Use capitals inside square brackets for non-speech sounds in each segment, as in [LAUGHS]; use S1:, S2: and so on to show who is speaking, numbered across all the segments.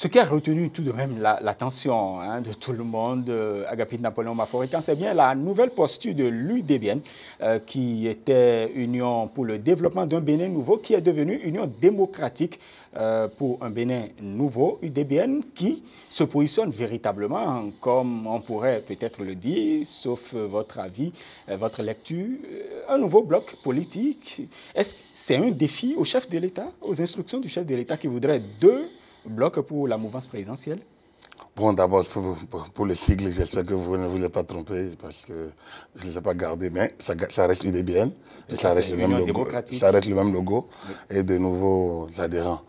S1: Ce qui a retenu tout de même l'attention hein, de tout le monde, euh, Agapit Napoléon Maforican, c'est bien la nouvelle posture de l'UDBN, euh, qui était Union pour le développement d'un Bénin nouveau, qui est devenue Union démocratique euh, pour un Bénin nouveau, UDBN, qui se positionne véritablement, comme on pourrait peut-être le dire, sauf votre avis, euh, votre lecture, un nouveau bloc politique. Est-ce que c'est un défi au chef de l'État, aux instructions du chef de l'État qui voudrait deux bloc pour la mouvance présidentielle
S2: Bon, d'abord, pour, les sigles, j'espère que vous ne voulez pas tromper parce que je ne les pas gardés, mais ça, reste UDBN ça, reste le même logo, et de nouveaux adhérents.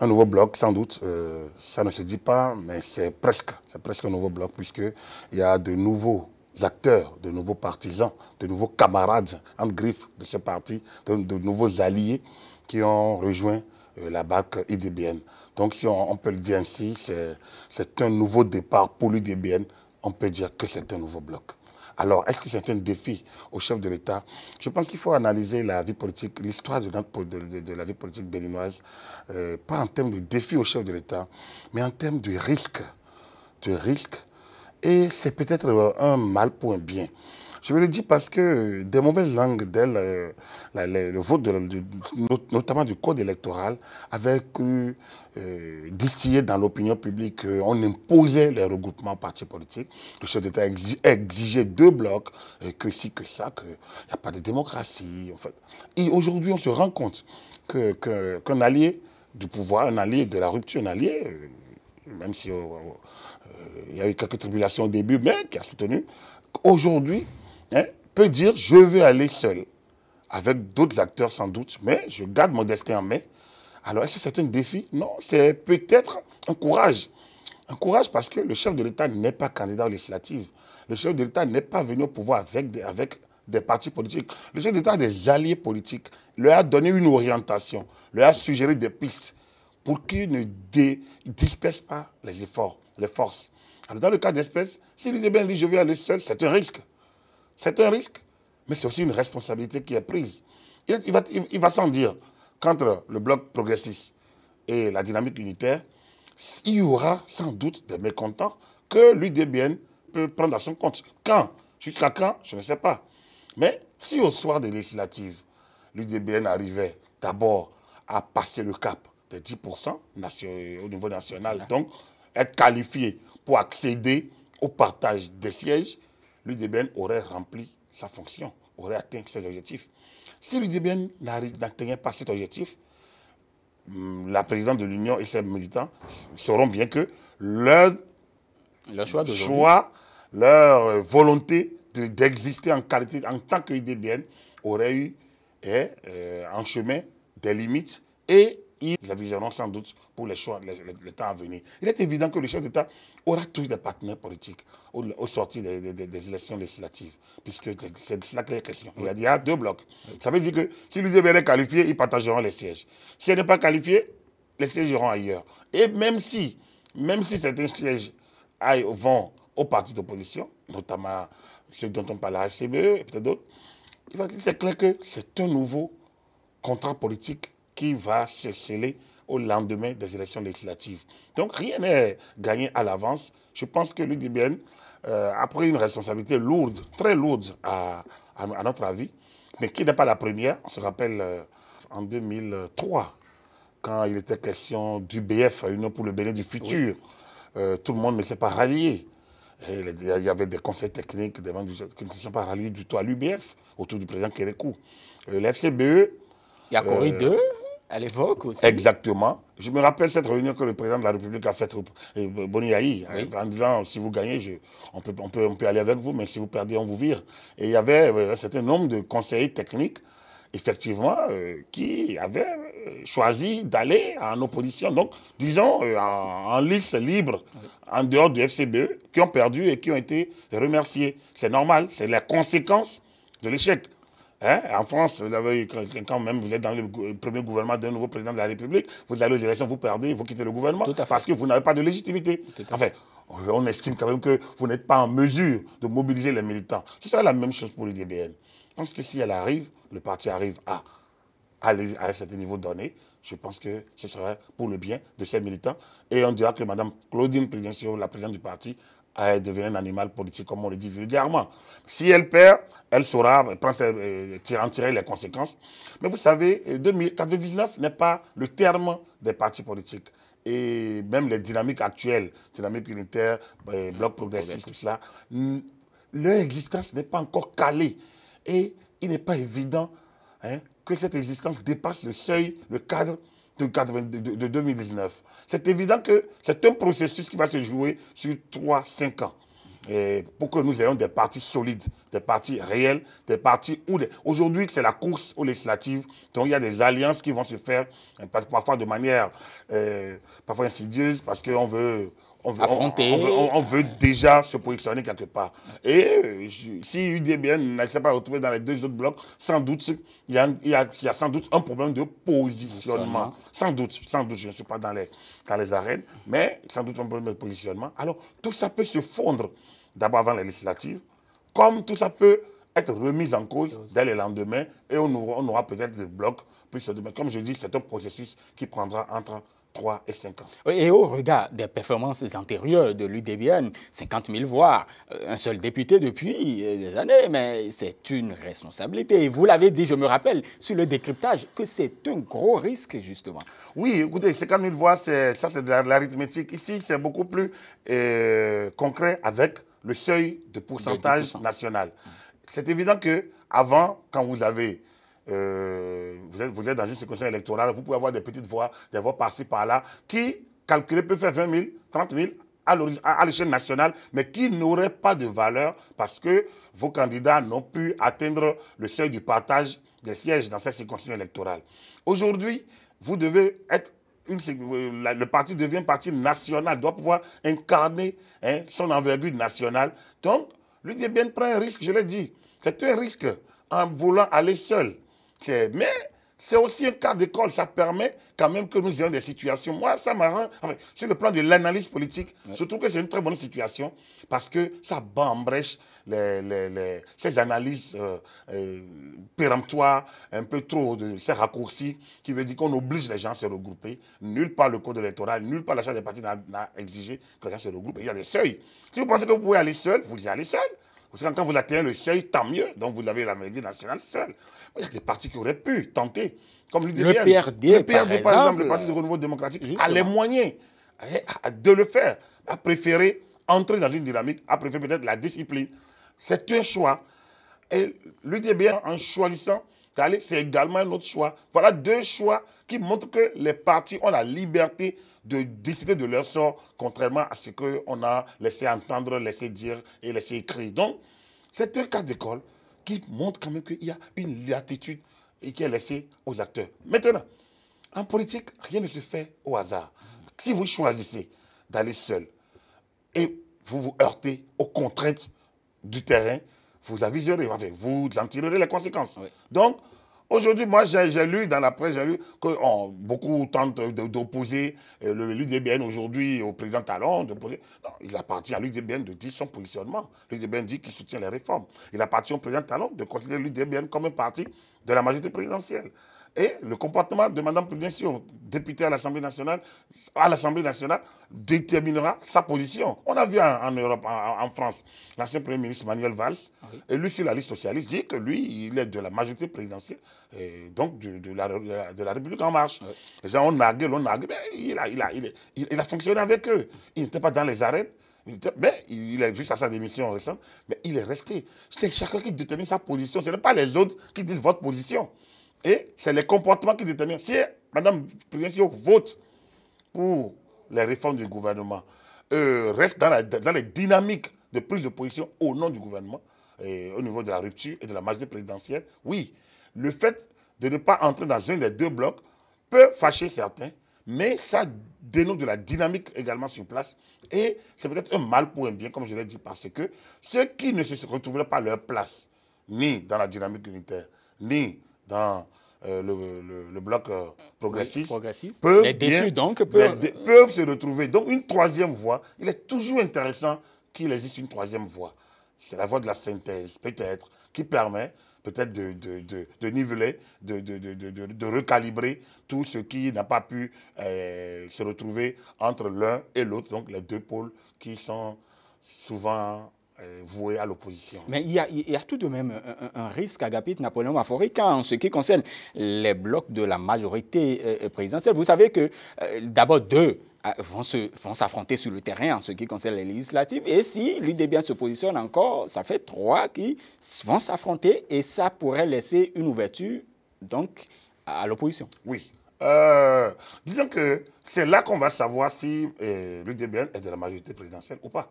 S2: Un nouveau bloc, sans doute, euh, ça ne se dit pas, mais c'est presque, c'est presque un nouveau bloc puisqu'il y a de nouveaux acteurs, de nouveaux partisans, de nouveaux camarades en griffe de ce parti, de, nouveaux alliés qui ont rejoint euh, la barque IDBN. Donc si on, peut le dire ainsi, c'est un nouveau départ pour l'UDBN. On peut dire que c'est un nouveau bloc. Alors, est-ce que c'est un défi au chef de l'État Je pense qu'il faut analyser la vie politique, l'histoire de, de, la vie politique béninoise, euh, pas en termes de défi au chef de l'État, mais en termes de risque. De risque. Et c'est peut-être un mal pour un bien. Je me le dis parce que des mauvaises langues, d'elle, euh, le vote, notamment du code électoral, avait cru euh, distiller dans l'opinion publique qu'on euh, imposait les regroupements partis politiques. Le chef d'État exigeait deux blocs, et que si, que ça, qu'il n'y a pas de démocratie. En fait. Et aujourd'hui, on se rend compte qu'un que, allié du pouvoir, un allié de la rupture, un allié, même si il y a eu quelques tribulations au début, mais qui a soutenu, aujourd'hui, Hein? peut dire je veux aller seul, avec d'autres acteurs sans doute, mais je garde mon destin en main. Alors est-ce que c'est un défi Non, c'est peut-être un courage. Un courage parce que le chef de l'État n'est pas candidat aux législatives. Le chef de l'État n'est pas venu au pouvoir avec des, avec des partis politiques. Le chef de l'État a des alliés politiques. Leur a donné une orientation, lui a suggéré des pistes pour qu'il ne dé, dispersent pas les efforts, les forces. Alors dans le cas d'espèce, si bien dit, ben, je vais aller seul, c'est un risque. C'est un risque, mais c'est aussi une responsabilité qui est prise. Il, va, va sans dire qu'entre le bloc progressiste et la dynamique unitaire, il y aura sans doute des mécontents que l'UDBN peut prendre à son compte. Quand Jusqu'à quand Je ne sais pas. Mais si au soir des législatives, l'UDBN arrivait d'abord à passer le cap des 10% au niveau national, donc être qualifié pour accéder au partage des sièges, l'UDBN aurait rempli sa fonction, aurait atteint ses objectifs. Si l'UDBN n'atteignait pas cet objectif, hum, la présidente de l'Union et ses militants sauront bien que leur choix, leur volonté d'exister en qualité, en tant que aurait eu est, euh, en chemin des limites et ils aviseront sans doute pour les choix, le, temps à venir. Il est évident que le chef d'État aura tous des partenaires politiques au, sorties des, élections législatives, puisque c'est de cela que la question. Il y, a, deux blocs. Ça veut dire que si l'UDB est qualifié, ils partageront les sièges. Si elle n'est pas qualifiée, les sièges iront ailleurs. Et même si, même si certains sièges vont aux partis d'opposition, notamment ceux dont on parle à HCBE et peut-être d'autres, c'est clair que c'est un nouveau contrat politique qui va se sceller au lendemain des élections législatives. Donc rien n'est gagné à l'avance. Je pense que l'UDBN euh, a pris une responsabilité lourde, très lourde à, notre avis, mais qui n'est pas la première. On se rappelle euh, en 2003, quand il était question du BF, Union pour le Bénin du futur, euh, tout le monde ne s'est pas rallié. il y avait des conseils techniques qui ne se sont pas ralliés du tout à l'UBF, autour du président Kérékou. Euh, L'FCBE... E, il y a Corée 2 à l'époque aussi. Exactement. Je me rappelle cette réunion que le président de la République a faite, euh, Boniaï, hein, en disant si vous gagnez, on, peut, aller avec vous, mais si vous perdez, on vous vire. Et il y avait euh, un certain nombre de conseillers techniques, effectivement, euh, qui avaient choisi d'aller en opposition, donc disons en, lice libre, en dehors du FCBE, qui ont perdu et qui ont été remerciés. C'est normal, c'est la conséquence de l'échec. Hein? En France, vous quand même vous êtes dans le premier gouvernement d'un nouveau président de la République, vous allez aux direction, vous perdez, vous quittez le gouvernement parce que vous n'avez pas de légitimité. fait. Enfin, on estime quand même que vous n'êtes pas en mesure de mobiliser les militants. Ce serait la même chose pour le DBN. Je pense que si elle arrive, le parti arrive à, aller à un certain niveau donné, je pense que ce serait pour le bien de ses militants. Et on dira que Mme Claudine président la présidente du parti, à devenir un animal politique, comme on le dit vulgairement. Si elle perd, elle saura euh, en tirer les conséquences. Mais vous savez, 2019 euh, n'est pas le terme des partis politiques. Et même les dynamiques actuelles, dynamique unitaire, euh, bloc progressiste, tout cela, leur existence n'est pas encore calée. Et il n'est pas évident hein, que cette existence dépasse le seuil, le cadre de, 2019. C'est évident que c'est un processus qui va se jouer sur 3-5 ans. Et pour que nous ayons des partis solides, des partis réels, des partis où... Aujourd'hui, c'est la course aux législatives, donc il y a des alliances qui vont se faire, euh, parfois de manière euh, parfois insidieuse, parce qu'on veut on, affronter. On, veut déjà se positionner quelque part. Et euh, si UDBN n'accepte pas retrouvé dans les deux autres blocs, sans doute, il y a, sans doute un problème de positionnement. Sans doute, sans doute, je ne suis pas dans les, dans les arènes, mais sans doute un problème de positionnement. Alors, tout ça peut se fondre d'abord avant les législative, comme tout ça peut être remis en cause dès le lendemain, et on aura, aura peut-être des blocs plus demain. Comme je dis, c'est un processus qui prendra entre 3 et 5
S1: Et au regard des performances antérieures de l'UDBN, 50 000 voix, euh, un seul député depuis euh, des années, mais c'est une responsabilité. Et vous l'avez dit, je me rappelle, sur le décryptage,
S2: que c'est un gros risque, justement. Oui, écoutez, 50 000 voix, ça c'est de l'arithmétique. Ici, c'est beaucoup plus euh, concret avec le seuil de pourcentage national. C'est évident que avant, quand vous avez euh, vous, êtes, dans une circonscription électorale, vous pouvez avoir des petites voix, des voix par-ci, par-là, qui, calculé, peut faire 20 000, 30 000 à l'échelle nationale, mais qui n'auraient pas de valeur parce que vos candidats n'ont pu atteindre le seuil du partage des sièges dans cette circonscription électorale. Aujourd'hui, vous devez être une, euh, le parti devient parti national, doit pouvoir incarner hein, son envergure nationale. Donc, bien prend un risque, je l'ai dit. C'est un risque en voulant aller seul. Mais c'est aussi un cas d'école, ça permet quand même que nous ayons des situations. Moi, ça m'arrange. Enfin, sur le plan de l'analyse politique, je trouve que c'est une très bonne situation parce que ça brèche les, ces analyses euh, euh, péremptoires, un peu trop de ces raccourcis, qui veut dire qu'on oblige les gens à se regrouper. Nulle part le code électoral, nulle part la charte des partis n'a exigé que les gens se regroupent. Il y a des seuils. Si vous pensez que vous pouvez aller seul, vous allez seul. Quand vous atteignez le seuil, tant mieux. Donc vous avez la majorité nationale seule. Il y a des partis qui auraient pu tenter, comme l'UDBR. Le PRD, le PRD par, exemple, par, exemple, le Parti du Renouveau démocratique, a les moyens eh, de le faire. A préféré entrer dans une dynamique, a préféré peut-être la discipline. C'est un choix. Et l'UDBR, en choisissant c'est également un autre choix. Voilà deux choix qui montrent que les partis ont la liberté de décider de leur sort, contrairement à ce qu'on a laissé entendre, laissé dire et laissé écrire. Donc, c'est un cas d'école qui montre quand même qu'il y a une latitude et qui est laissée aux acteurs. Maintenant, en politique, rien ne se fait au hasard. Si vous choisissez d'aller seul et vous vous heurtez aux contraintes du terrain, vous aviserez, vous en tirerez les conséquences. Donc, aujourd'hui, moi, j'ai lu dans la presse, j'ai lu que oh, beaucoup tentent d'opposer euh, l'UDBN aujourd'hui au président Talon. Non, il appartient à l'UDBN de dire son positionnement. L'UDBN dit qu'il soutient les réformes. Il appartient au président Talon de considérer l'UDBN comme un parti de la majorité présidentielle. Et le comportement de Madame Prudentiel, députée à l'Assemblée nationale, à l'Assemblée nationale, déterminera sa position. On a vu en, Europe, en, France, l'ancien Premier ministre Manuel Valls, et lui sur la liste socialiste, dit que lui, il est de la majorité présidentielle, et donc de, de, la, de la, République en marche. Les gens ont nagué, l'ont nagué, mais il a, il, il, fonctionné avec eux. Il n'était pas dans les arènes, il, il est juste à sa démission récente, mais il est resté. C'est chacun qui détermine sa position. Ce n'est pas les autres qui disent votre position. Et c'est les comportements qui déterminent. Si Mme Prudentiel vote pour les réformes du gouvernement, euh, reste dans, la, dans, les dynamiques de prise de position au nom du gouvernement, et euh, au niveau de la rupture et de la majorité présidentielle, oui, le fait de ne pas entrer dans un des deux blocs peut fâcher certains, mais ça dénote de la dynamique également sur place. Et c'est peut-être un mal pour un bien, comme je l'ai dit, parce que ceux qui ne se retrouveraient pas à leur place, ni dans la dynamique unitaire, ni dans euh, le, bloc euh, progressiste, peuvent, donc, peuvent... se retrouver. Donc une troisième voie, il est toujours intéressant qu'il existe une troisième voie. C'est la voie de la synthèse, peut-être, qui permet peut-être de, de, de, de, niveler, de, recalibrer tout ce qui n'a pas pu euh, se retrouver entre l'un et l'autre, donc les deux pôles qui sont souvent euh, voué à l'opposition. Mais
S1: il y, a, tout de même un, risque, Agapit Napoléon Maforica, en ce qui concerne les blocs de la majorité euh, euh, présidentielle. Vous savez que d'abord deux vont s'affronter sur le terrain en ce qui concerne les législatives. Et si l'UDB se positionne encore, ça fait trois qui vont s'affronter et ça pourrait laisser une ouverture donc à
S2: l'opposition. Oui. disons que c'est là qu'on va savoir si euh, l'UDBN est de la majorité présidentielle ou pas.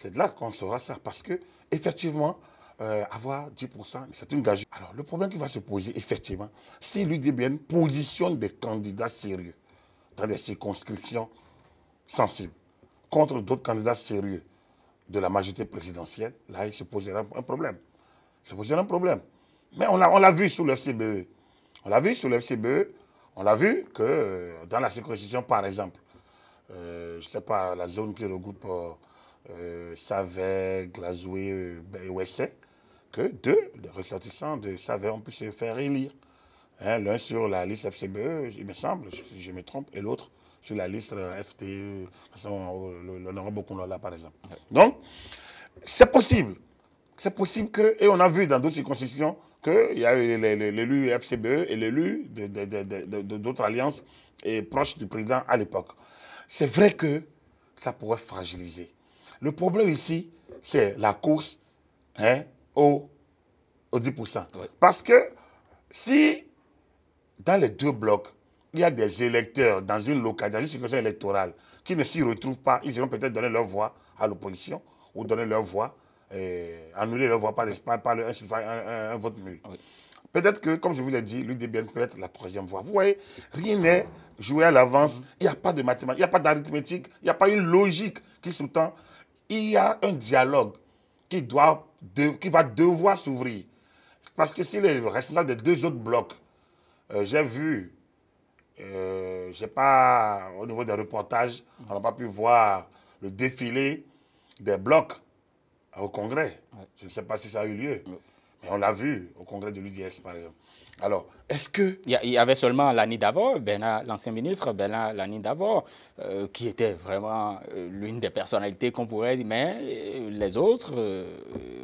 S2: C'est de là qu'on saura ça, parce que effectivement, euh, avoir 10%, c'est une gage. Alors, le problème qui va se poser, effectivement, si l'UDBN positionne des candidats sérieux dans des circonscriptions sensibles contre d'autres candidats sérieux de la majorité présidentielle, là, il se posera un problème. Il se posera un problème. Mais on l'a vu sous le FCBE. On l'a vu sous le e. e. On l'a vu que euh, dans la circonscription, par exemple, euh, je ne sais pas, la zone qui regroupe euh, Savet, Glasgow euh, et Wessé, que deux les ressortissants de Savet ont pu se faire élire. Hein, l'un sur la liste FCBE, il me semble, si je me trompe, et l'autre sur la liste euh, FTE, e, l'honorable là, par exemple. Donc, c'est possible. C'est possible que, et on a vu dans d'autres circonscriptions, qu'il y a eu l'élu FCBE et l'élu d'autres alliances et proches du président à l'époque. C'est vrai que ça pourrait fragiliser le problème ici, c'est la course hein, au, 10%. Parce que si dans les deux blocs, il y a des électeurs dans une localité, dans une situation électorale, qui ne s'y retrouvent pas, ils iront peut-être donner leur voix à l'opposition ou donner leur voix, euh, annuler leur voix par, un, vote nul. Peut-être que, comme je vous l'ai dit, l'UDBN peut être la troisième voie. Vous voyez, rien n'est joué à l'avance. Mm-hmm. Il n'y a pas de mathématiques, il n'y a pas d'arithmétique, il n'y a pas une logique qui sous-tend il y a un dialogue qui, doit qui va devoir s'ouvrir. Parce que si les restants des deux autres blocs, euh, j'ai vu, euh, je ne sais pas, au niveau des reportages, on n'a pas pu voir le défilé des blocs au Congrès. Je ne sais pas si ça a eu lieu, mais on l'a vu au Congrès de l'UDS, par exemple. Alors, est-ce que... Il y
S1: avait seulement l'année d'avant, l'ancien ministre l'année Lani euh, qui était vraiment euh, l'une des personnalités qu'on pourrait dire, mais euh, les autres,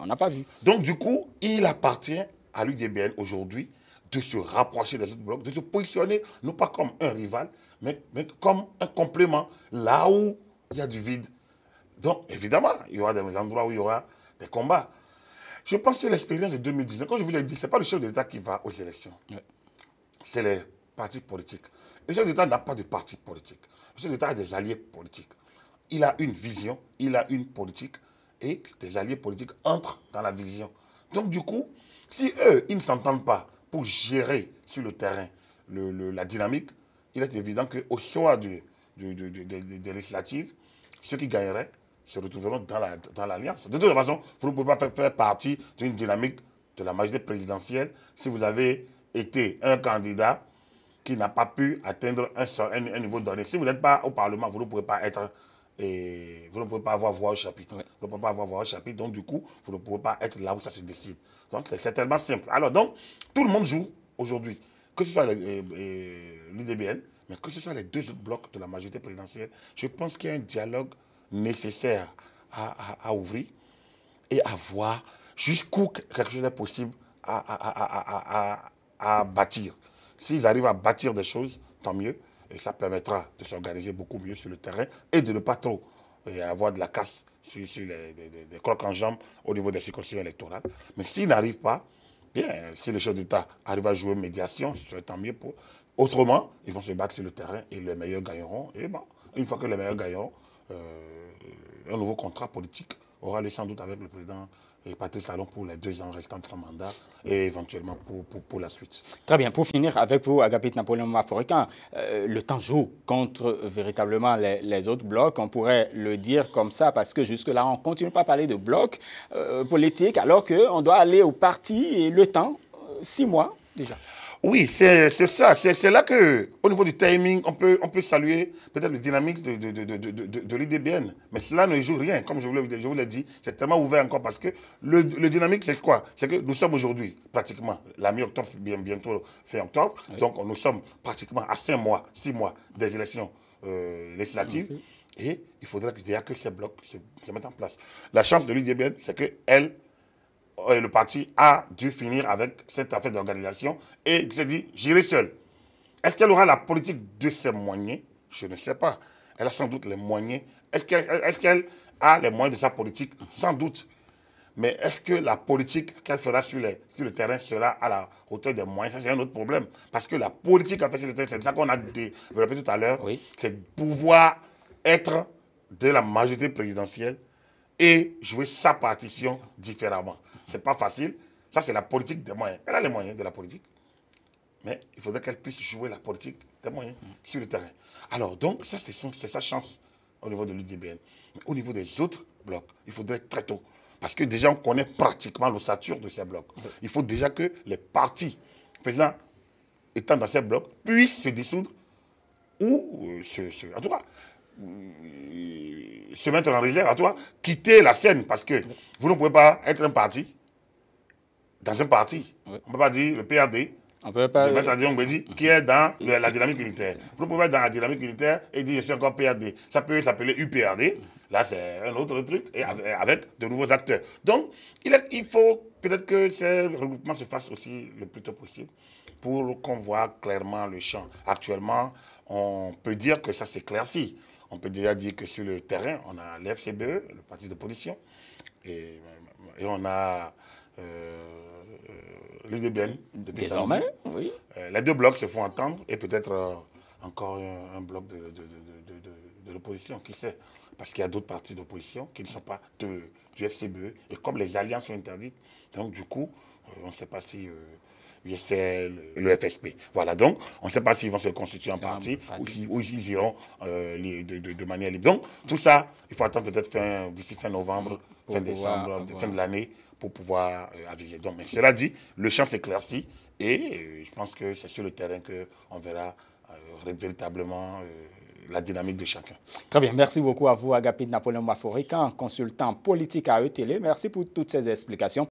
S1: on n'a pas vu.
S2: Donc, du coup, il appartient à l'UDBN aujourd'hui de se rapprocher des autres blocs, de se positionner, non pas comme un rival, mais comme un complément, là où il y a du vide. Donc, évidemment, il y aura des endroits où il y aura des combats. Je pense que l'expérience de 2019, comme je vous l'ai dit, ce n'est pas le chef de l'État qui va aux élections. C'est les partis politiques. Le chef de n'a pas de parti politique. Le chef de l'État a des alliés politiques. Il a une vision, il a une politique, et des alliés politiques entrent dans la vision. Donc du coup, si eux, ils ne s'entendent pas pour gérer sur le terrain la dynamique, il est évident qu'au choix de, de législatives, ceux qui gagneraient, se retrouveront dans l'Alliance. de toute façon, vous ne pouvez pas faire, partie d'une dynamique de la majorité présidentielle si vous avez été un candidat qui n'a pas pu atteindre un, niveau donné. Si vous n'êtes pas au Parlement, vous ne pouvez pas être et vous ne pouvez pas avoir voix au chapitre. Vous ne pouvez pas avoir voix chapitre, donc du coup, vous ne pouvez pas être là où ça se décide. Donc c'est tellement simple. Alors donc, tout le monde joue aujourd'hui, que ce soit euh, euh, l'UDBN, mais que ce soit les deux autres blocs de la majorité présidentielle, je pense qu'il y a un dialogue nécessaires à, ouvrir et à voir jusqu'où quelque chose est possible à, à bâtir. S'ils arrivent à bâtir des choses, tant mieux. Et ça permettra de s'organiser beaucoup mieux sur le terrain et de ne pas trop euh, avoir de la casse sur, sur les, crocs en jambes au niveau des circonscriptions électorales. Mais s'ils n'arrivent pas, bien, si les chefs d'État arrivent à jouer médiation, ce serait tant mieux pour. Autrement, ils vont se battre sur le terrain et les meilleurs gagneront. Et bon, une fois que les meilleurs gagneront, euh, un nouveau contrat politique aura lieu sans doute avec le président et euh, Patrice Talon pour les deux ans restants de son mandat et éventuellement pour, pour, la suite.
S1: Très bien. Pour finir avec vous, Agapit Napoléon Maforican, euh, le temps joue contre véritablement les, autres blocs. On pourrait le dire comme ça parce que jusque-là, on ne continue pas à parler de blocs politiques alors
S2: qu'on doit aller au parti et le temps, six mois déjà. Oui, c'est ça. C'est là que, au niveau du timing, on peut, on peut saluer peut-être le dynamique de, de, de, de, de l'IDBN. Mais cela ne joue rien. Comme je vous l'ai dit, c'est tellement ouvert encore parce que le, le dynamique, c'est quoi C'est que nous sommes aujourd'hui, pratiquement, la mi-octobre, bien, bientôt fin octobre. Donc, nous sommes pratiquement à 5 mois, 6 mois des élections euh, législatives. Et il faudrait que, que ces blocs se, se mettent en place. La chance de l'IDBN, c'est qu'elle euh, le parti a dû finir avec cette affaire d'organisation et il s'est dit j'irai seul. Est-ce qu'elle aura la politique de ses moyens Je ne sais pas. Elle a sans doute les moyens. Est-ce qu'elle a les moyens de sa politique Sans doute. Mais est-ce que la politique qu'elle fera sur, sur, le terrain sera à la hauteur des moyens Ça, c'est un autre problème. Parce que la politique qu'elle fait sur le terrain, c'est ça qu'on a développé tout à l'heure, oui. c'est pouvoir être de la majorité présidentielle et jouer sa partition différemment c'est pas facile. Ça, c'est la politique des moyens. Elle a les moyens de la politique. Mais il faudrait qu'elle puisse jouer la politique des moyens sur le terrain. Alors, donc, ça, c'est sa chance au niveau de l'UDBN. au niveau des autres blocs, il faudrait très tôt. Parce que déjà, on connaît pratiquement l'ossature de ces blocs. Il faut déjà que les partis faisant, étant dans ces blocs, puissent se dissoudre ou euh, se, euh, se mettre en réserve, à toi, quitter la scène, parce que vous ne pouvez pas être un parti dans un parti. On ne peut pas dire le PRD, on peut pas... qui est dans [LAUGHS] la dynamique unitaire. Vous pouvez être dans la dynamique unitaire et dire je suis encore PRD. Ça peut s'appeler UPRD. Là, c'est un autre truc, avec de nouveaux acteurs. Donc, il, faut peut-être que ce regroupement se fasse aussi le plus tôt possible pour qu'on voit clairement le champ. Actuellement, on peut dire que ça s'éclaircit. On peut déjà dire que sur le terrain, on a l'FCBE, le parti de position, et on a... Euh, l'UDBN. Désormais, oui. Euh, les deux blocs se font entendre et peut-être euh, encore un, bloc de, l'opposition, qui sait Parce qu'il y a d'autres partis d'opposition qui ne sont pas de, du FCBE. Et comme les alliances sont interdites, donc du coup, euh, on ne sait pas si l'USL, le FSP. Voilà, donc on ne sait pas s'ils vont se constituer en parti ou, e. s'ils ils iront de, manière libre. Donc tout ça, il faut attendre peut-être fin, d'ici fin novembre, fin décembre, fin de l'année pour pouvoir euh, aviser. Donc, mais cela dit, le champ s'éclaircit et euh, je pense que c'est sur le terrain qu'on verra euh, véritablement la dynamique de chacun.
S1: Très bien. Merci beaucoup à vous, Agapit Napoléon Maforican, consultant politique à ETL. Merci pour toutes ces explications.